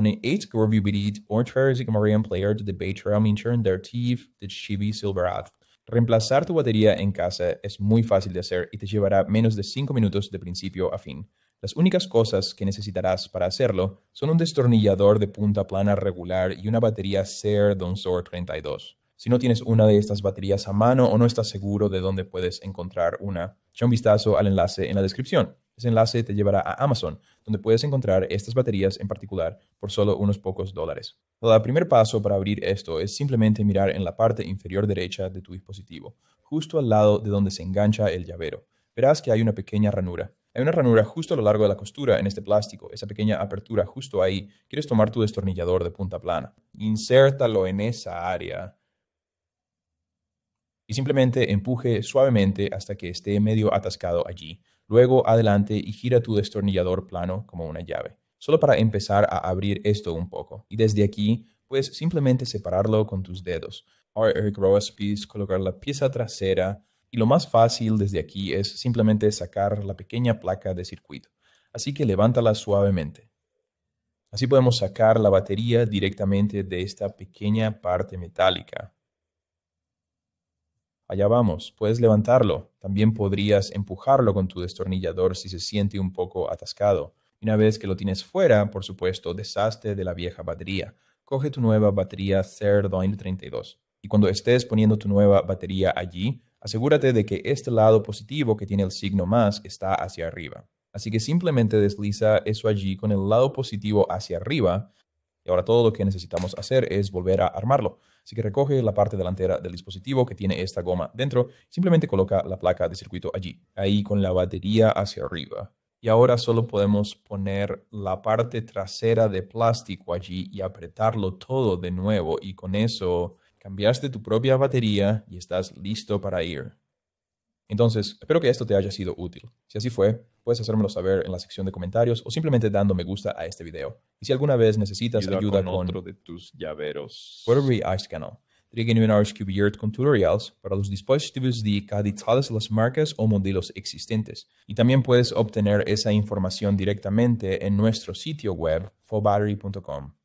Player der the Chibi Reemplazar tu batería en casa es muy fácil de hacer y te llevará menos de 5 minutos de principio a fin. Las únicas cosas que necesitarás para hacerlo son un destornillador de punta plana regular y una batería Ser Donsor 32. Si no tienes una de estas baterías a mano o no estás seguro de dónde puedes encontrar una, echa un vistazo al enlace en la descripción. Ese enlace te llevará a Amazon, donde puedes encontrar estas baterías en particular por solo unos pocos dólares. El primer paso para abrir esto es simplemente mirar en la parte inferior derecha de tu dispositivo, justo al lado de donde se engancha el llavero. Verás que hay una pequeña ranura. Hay una ranura justo a lo largo de la costura en este plástico, esa pequeña apertura justo ahí. Quieres tomar tu destornillador de punta plana. Insértalo en esa área y simplemente empuje suavemente hasta que esté medio atascado allí. Luego adelante y gira tu destornillador plano como una llave, solo para empezar a abrir esto un poco. Y desde aquí puedes simplemente separarlo con tus dedos. Ahora Eric colocar la pieza trasera y lo más fácil desde aquí es simplemente sacar la pequeña placa de circuito. Así que levántala suavemente. Así podemos sacar la batería directamente de esta pequeña parte metálica. Allá vamos, puedes levantarlo. También podrías empujarlo con tu destornillador si se siente un poco atascado. Y una vez que lo tienes fuera, por supuesto, deshazte de la vieja batería. Coge tu nueva batería Cerdoin 32. Y cuando estés poniendo tu nueva batería allí, asegúrate de que este lado positivo que tiene el signo más está hacia arriba. Así que simplemente desliza eso allí con el lado positivo hacia arriba. Y ahora todo lo que necesitamos hacer es volver a armarlo. Así que recoge la parte delantera del dispositivo que tiene esta goma dentro, simplemente coloca la placa de circuito allí, ahí con la batería hacia arriba. Y ahora solo podemos poner la parte trasera de plástico allí y apretarlo todo de nuevo y con eso cambiaste tu propia batería y estás listo para ir. Entonces, espero que esto te haya sido útil. Si así fue, puedes hacérmelo saber en la sección de comentarios o simplemente dando me gusta a este video. Y si alguna vez necesitas ayuda, con, otro de tus llaveros, Ice con para los dispositivos de todas las marcas o modelos existentes. Y también puedes obtener esa información directamente en nuestro sitio web fobattery.com.